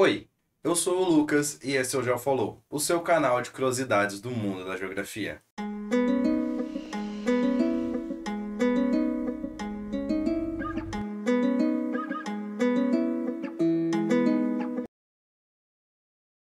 Oi, eu sou o Lucas e esse é o Já Falou, o seu canal de curiosidades do mundo da geografia.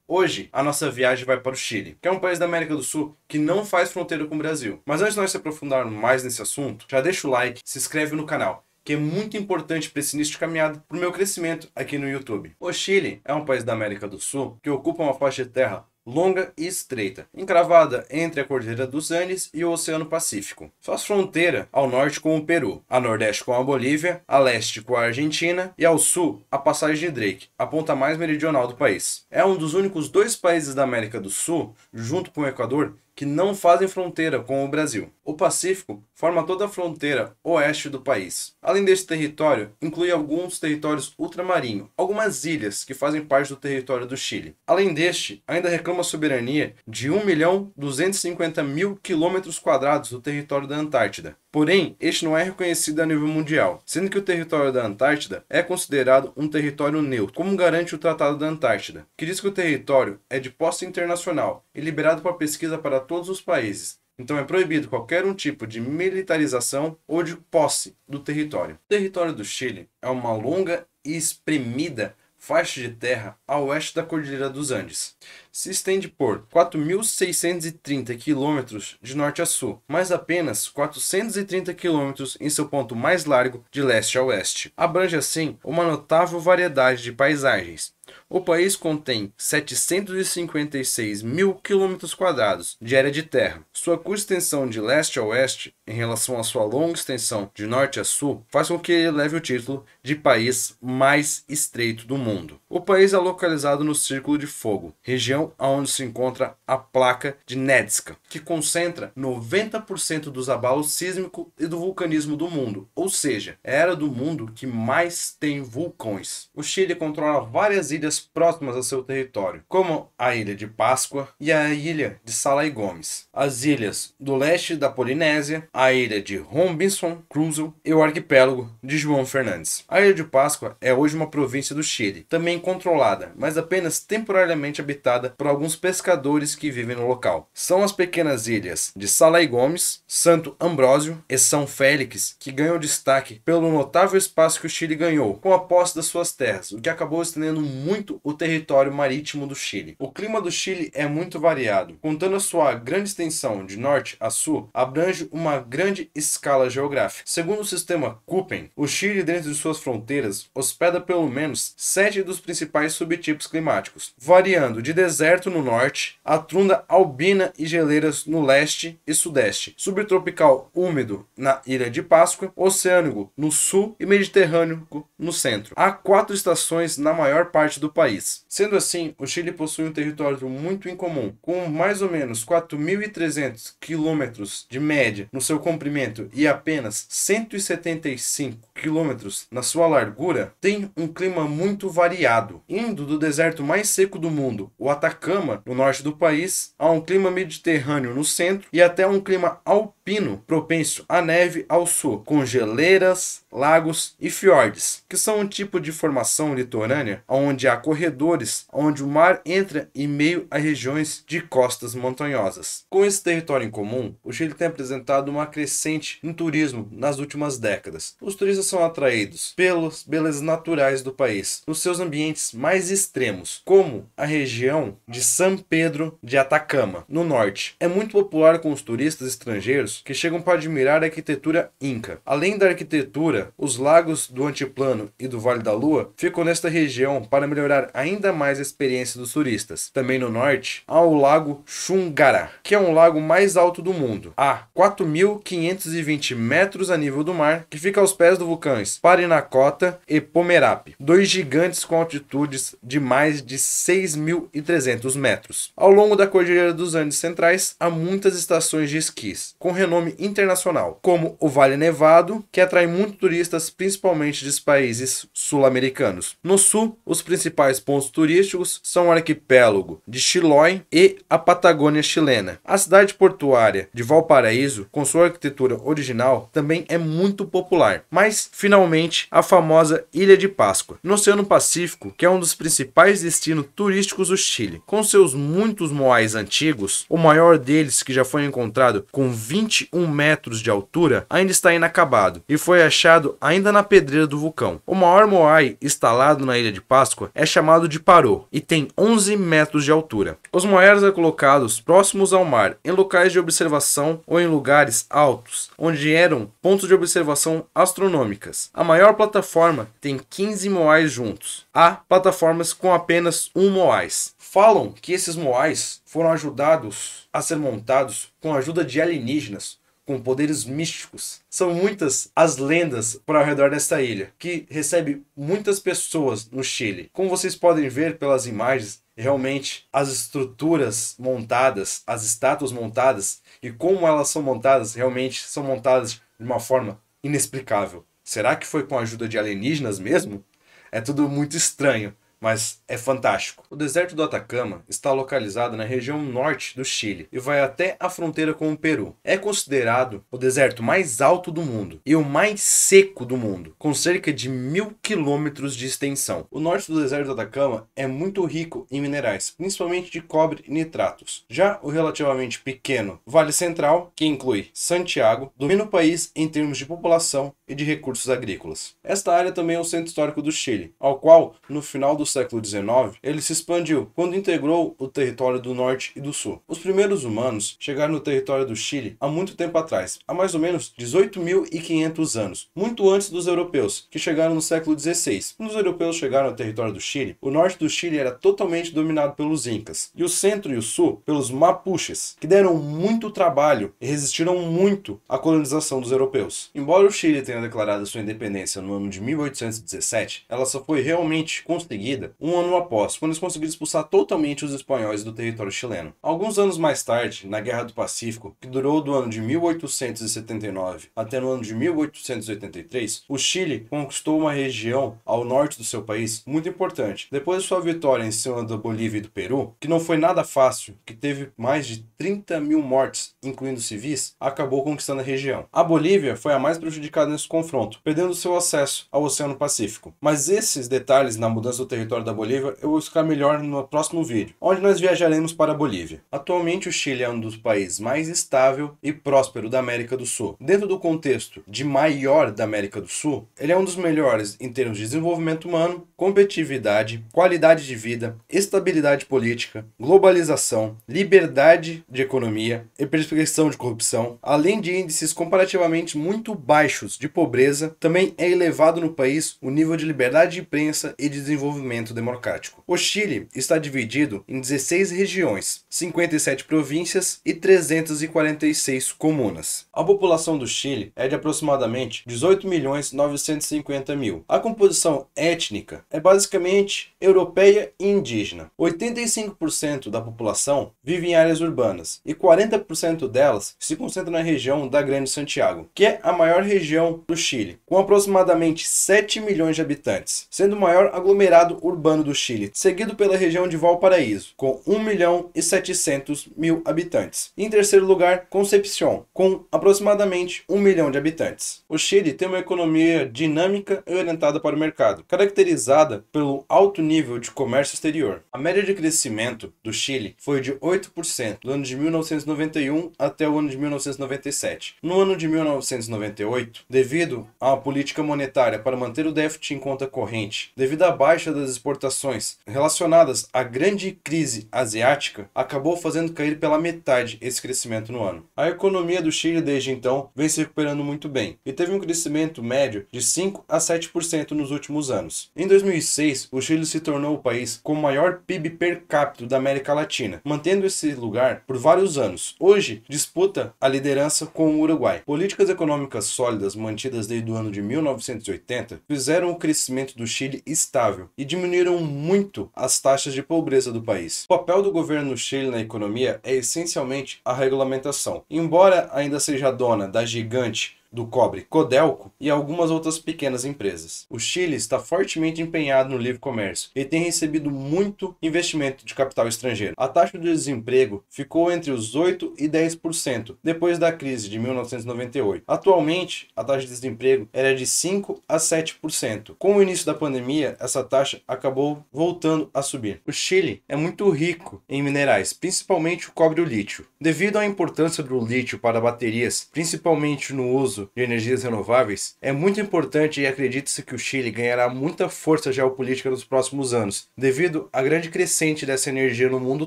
Hoje, a nossa viagem vai para o Chile, que é um país da América do Sul que não faz fronteira com o Brasil. Mas antes de nós se aprofundarmos mais nesse assunto, já deixa o like, se inscreve no canal que é muito importante para esse início de caminhada para o meu crescimento aqui no YouTube. O Chile é um país da América do Sul que ocupa uma faixa de terra longa e estreita, encravada entre a Cordilheira dos Andes e o Oceano Pacífico. Faz fronteira ao norte com o Peru, a nordeste com a Bolívia, a leste com a Argentina e ao sul a Passagem de Drake, a ponta mais meridional do país. É um dos únicos dois países da América do Sul, junto com o Equador, que não fazem fronteira com o Brasil. O Pacífico forma toda a fronteira oeste do país. Além deste território, inclui alguns territórios ultramarinhos, algumas ilhas que fazem parte do território do Chile. Além deste, ainda reclama a soberania de 1 milhão 250 mil quilômetros quadrados do território da Antártida. Porém, este não é reconhecido a nível mundial, sendo que o território da Antártida é considerado um território neutro, como garante o Tratado da Antártida, que diz que o território é de posse internacional e liberado para pesquisa para para todos os países. Então é proibido qualquer um tipo de militarização ou de posse do território. O território do Chile é uma longa e espremida faixa de terra a oeste da Cordilheira dos Andes. Se estende por 4.630 quilômetros de norte a sul, mas apenas 430 quilômetros em seu ponto mais largo de leste a oeste. Abrange assim uma notável variedade de paisagens, o país contém 756 mil quilômetros quadrados de área de terra. Sua curta extensão de leste a oeste, em relação à sua longa extensão de norte a sul, faz com que ele leve o título de país mais estreito do mundo. O país é localizado no Círculo de Fogo, região onde se encontra a placa de Nedska, que concentra 90% dos abalos sísmico e do vulcanismo do mundo, ou seja, é a era do mundo que mais tem vulcões. O Chile controla várias ilhas ilhas próximas ao seu território, como a Ilha de Páscoa e a Ilha de Salai Gomes, as ilhas do leste da Polinésia, a ilha de Robinson Crusoe e o arquipélago de João Fernandes. A Ilha de Páscoa é hoje uma província do Chile, também controlada, mas apenas temporariamente habitada por alguns pescadores que vivem no local. São as pequenas ilhas de Salai Gomes, Santo Ambrósio e São Félix que ganham destaque pelo notável espaço que o Chile ganhou com a posse das suas terras, o que acabou estendendo muito o território marítimo do Chile. O clima do Chile é muito variado, contando a sua grande extensão de norte a sul, abrange uma grande escala geográfica. Segundo o sistema Köppen, o Chile, dentro de suas fronteiras, hospeda pelo menos sete dos principais subtipos climáticos, variando de deserto no norte a trunda albina e geleiras no leste e sudeste, subtropical úmido na Ilha de Páscoa, oceânico no sul e mediterrâneo no centro. Há quatro estações na maior parte parte do país. Sendo assim, o Chile possui um território muito incomum, com mais ou menos 4.300 quilômetros de média no seu comprimento e apenas 175 quilômetros na sua largura, tem um clima muito variado, indo do deserto mais seco do mundo, o Atacama, no norte do país, a um clima mediterrâneo no centro e até um clima alpino alpino propenso à neve ao sul, com geleiras, lagos e fiordes, que são um tipo de formação litorânea onde há corredores onde o mar entra em meio a regiões de costas montanhosas. Com esse território em comum, o Chile tem apresentado uma crescente em turismo nas últimas décadas. Os turistas são atraídos pelas belezas naturais do país, nos seus ambientes mais extremos, como a região de São Pedro de Atacama, no norte. É muito popular com os turistas estrangeiros que chegam para admirar a arquitetura inca. Além da arquitetura, os lagos do Antiplano e do Vale da Lua ficam nesta região para melhorar ainda mais a experiência dos turistas. Também no norte, há o Lago Xungará, que é um lago mais alto do mundo, a 4.520 metros a nível do mar, que fica aos pés dos vulcões Parinacota e Pomerape, dois gigantes com altitudes de mais de 6.300 metros. Ao longo da Cordilheira dos Andes Centrais, há muitas estações de esquis, com renome internacional, como o Vale Nevado, que atrai muitos turistas, principalmente dos países sul-americanos. No sul, os principais pontos turísticos são o arquipélago de Chiloé e a Patagônia chilena. A cidade portuária de Valparaíso, com sua arquitetura original, também é muito popular. Mas, finalmente, a famosa Ilha de Páscoa, no Oceano Pacífico, que é um dos principais destinos turísticos do Chile. Com seus muitos moais antigos, o maior deles, que já foi encontrado com 20 21 metros de altura, ainda está inacabado e foi achado ainda na pedreira do vulcão. O maior Moai instalado na Ilha de Páscoa é chamado de Parô e tem 11 metros de altura. Os Moais são é colocados próximos ao mar, em locais de observação ou em lugares altos, onde eram pontos de observação astronômicas. A maior plataforma tem 15 Moais juntos. Há plataformas com apenas um Moais falam que esses moais foram ajudados a ser montados com a ajuda de alienígenas com poderes místicos. São muitas as lendas para ao redor desta ilha, que recebe muitas pessoas no Chile. Como vocês podem ver pelas imagens, realmente as estruturas montadas, as estátuas montadas e como elas são montadas, realmente são montadas de uma forma inexplicável. Será que foi com a ajuda de alienígenas mesmo? É tudo muito estranho mas é fantástico. O deserto do Atacama está localizado na região norte do Chile e vai até a fronteira com o Peru. É considerado o deserto mais alto do mundo e o mais seco do mundo, com cerca de mil quilômetros de extensão. O norte do deserto do Atacama é muito rico em minerais, principalmente de cobre e nitratos. Já o relativamente pequeno Vale Central, que inclui Santiago, domina o país em termos de população e de recursos agrícolas. Esta área também é o centro histórico do Chile, ao qual, no final do século XIX, ele se expandiu quando integrou o território do norte e do sul. Os primeiros humanos chegaram no território do Chile há muito tempo atrás, há mais ou menos 18.500 anos, muito antes dos europeus, que chegaram no século XVI. Quando os europeus chegaram ao território do Chile, o norte do Chile era totalmente dominado pelos Incas, e o centro e o sul pelos Mapuches, que deram muito trabalho e resistiram muito à colonização dos europeus. Embora o Chile tenha declarado sua independência no ano de 1817, ela só foi realmente conseguida um ano após, quando eles conseguiram expulsar totalmente os espanhóis do território chileno. Alguns anos mais tarde, na Guerra do Pacífico, que durou do ano de 1879 até no ano de 1883, o Chile conquistou uma região ao norte do seu país muito importante. Depois de sua vitória em cima da Bolívia e do Peru, que não foi nada fácil, que teve mais de 30 mil mortes, incluindo civis, acabou conquistando a região. A Bolívia foi a mais prejudicada nesse confronto, perdendo seu acesso ao Oceano Pacífico. Mas esses detalhes na mudança do território território da Bolívia, eu vou explicar melhor no próximo vídeo, onde nós viajaremos para a Bolívia. Atualmente, o Chile é um dos países mais estável e próspero da América do Sul. Dentro do contexto de maior da América do Sul, ele é um dos melhores em termos de desenvolvimento humano, competitividade, qualidade de vida, estabilidade política, globalização, liberdade de economia e perseguição de corrupção, além de índices comparativamente muito baixos de pobreza, também é elevado no país o nível de liberdade de imprensa e de desenvolvimento democrático. O Chile está dividido em 16 regiões, 57 províncias e 346 comunas. A população do Chile é de aproximadamente 18 milhões 950 mil. A composição étnica é basicamente europeia e indígena. 85% da população vive em áreas urbanas e 40% delas se concentra na região da Grande Santiago, que é a maior região do Chile, com aproximadamente 7 milhões de habitantes, sendo o maior aglomerado urbano do Chile, seguido pela região de Valparaíso, com 1 milhão e 700 mil habitantes. Em terceiro lugar, Concepción, com aproximadamente 1 milhão de habitantes. O Chile tem uma economia dinâmica e orientada para o mercado, caracterizada pelo alto nível de comércio exterior. A média de crescimento do Chile foi de 8% do ano de 1991 até o ano de 1997. No ano de 1998, devido a uma política monetária para manter o déficit em conta corrente, devido à baixa das exportações relacionadas à grande crise asiática acabou fazendo cair pela metade esse crescimento no ano. A economia do Chile desde então vem se recuperando muito bem e teve um crescimento médio de 5 a 7% nos últimos anos. Em 2006, o Chile se tornou o país com o maior PIB per capita da América Latina, mantendo esse lugar por vários anos. Hoje, disputa a liderança com o Uruguai. Políticas econômicas sólidas mantidas desde o ano de 1980 fizeram o crescimento do Chile estável e de diminuíram muito as taxas de pobreza do país. O papel do governo Chile na economia é essencialmente a regulamentação. Embora ainda seja dona da gigante do cobre Codelco e algumas outras pequenas empresas. O Chile está fortemente empenhado no livre comércio e tem recebido muito investimento de capital estrangeiro. A taxa de desemprego ficou entre os 8 e 10% depois da crise de 1998. Atualmente, a taxa de desemprego era é de 5 a 7%. Com o início da pandemia, essa taxa acabou voltando a subir. O Chile é muito rico em minerais, principalmente o cobre e o lítio. Devido à importância do lítio para baterias, principalmente no uso uso de energias renováveis é muito importante e acredita-se que o Chile ganhará muita força geopolítica nos próximos anos, devido à grande crescente dessa energia no mundo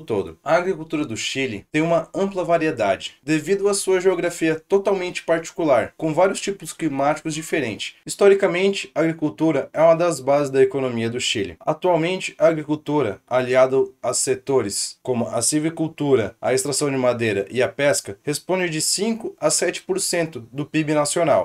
todo. A agricultura do Chile tem uma ampla variedade, devido à sua geografia totalmente particular, com vários tipos climáticos diferentes. Historicamente, a agricultura é uma das bases da economia do Chile. Atualmente, a agricultura, aliada a setores como a silvicultura, a extração de madeira e a pesca, responde de 5 a 7% do PIB nacional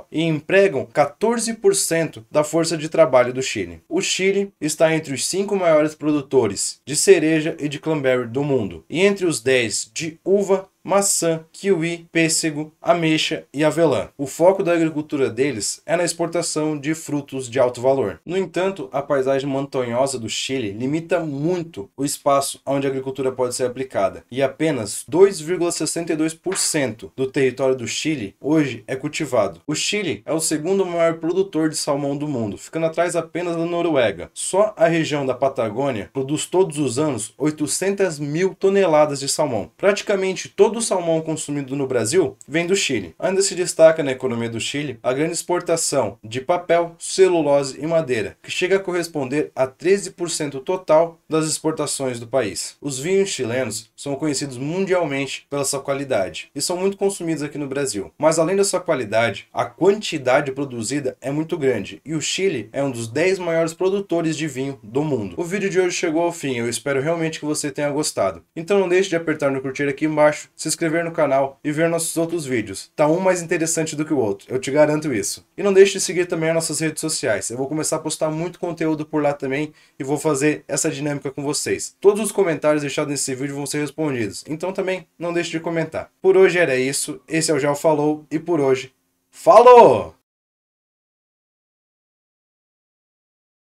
e empregam 14% da força de trabalho do Chile. O Chile está entre os cinco maiores produtores de cereja e de cranberry do mundo e entre os 10 de uva maçã, kiwi, pêssego, ameixa e avelã. O foco da agricultura deles é na exportação de frutos de alto valor. No entanto, a paisagem montanhosa do Chile limita muito o espaço onde a agricultura pode ser aplicada, e apenas 2,62% do território do Chile hoje é cultivado. O Chile é o segundo maior produtor de salmão do mundo, ficando atrás apenas da Noruega. Só a região da Patagônia produz todos os anos 800 mil toneladas de salmão. Praticamente todo todo o salmão consumido no Brasil vem do Chile. Ainda se destaca na economia do Chile a grande exportação de papel, celulose e madeira, que chega a corresponder a 13% total das exportações do país. Os vinhos chilenos são conhecidos mundialmente pela sua qualidade e são muito consumidos aqui no Brasil. Mas além da sua qualidade, a quantidade produzida é muito grande e o Chile é um dos 10 maiores produtores de vinho do mundo. O vídeo de hoje chegou ao fim, eu espero realmente que você tenha gostado. Então não deixe de apertar no curtir aqui embaixo, se inscrever no canal e ver nossos outros vídeos. Tá um mais interessante do que o outro, eu te garanto isso. E não deixe de seguir também as nossas redes sociais. Eu vou começar a postar muito conteúdo por lá também e vou fazer essa dinâmica com vocês. Todos os comentários deixados nesse vídeo vão ser respondidos, então também não deixe de comentar. Por hoje era isso, esse é o Gel Falou e por hoje, falou!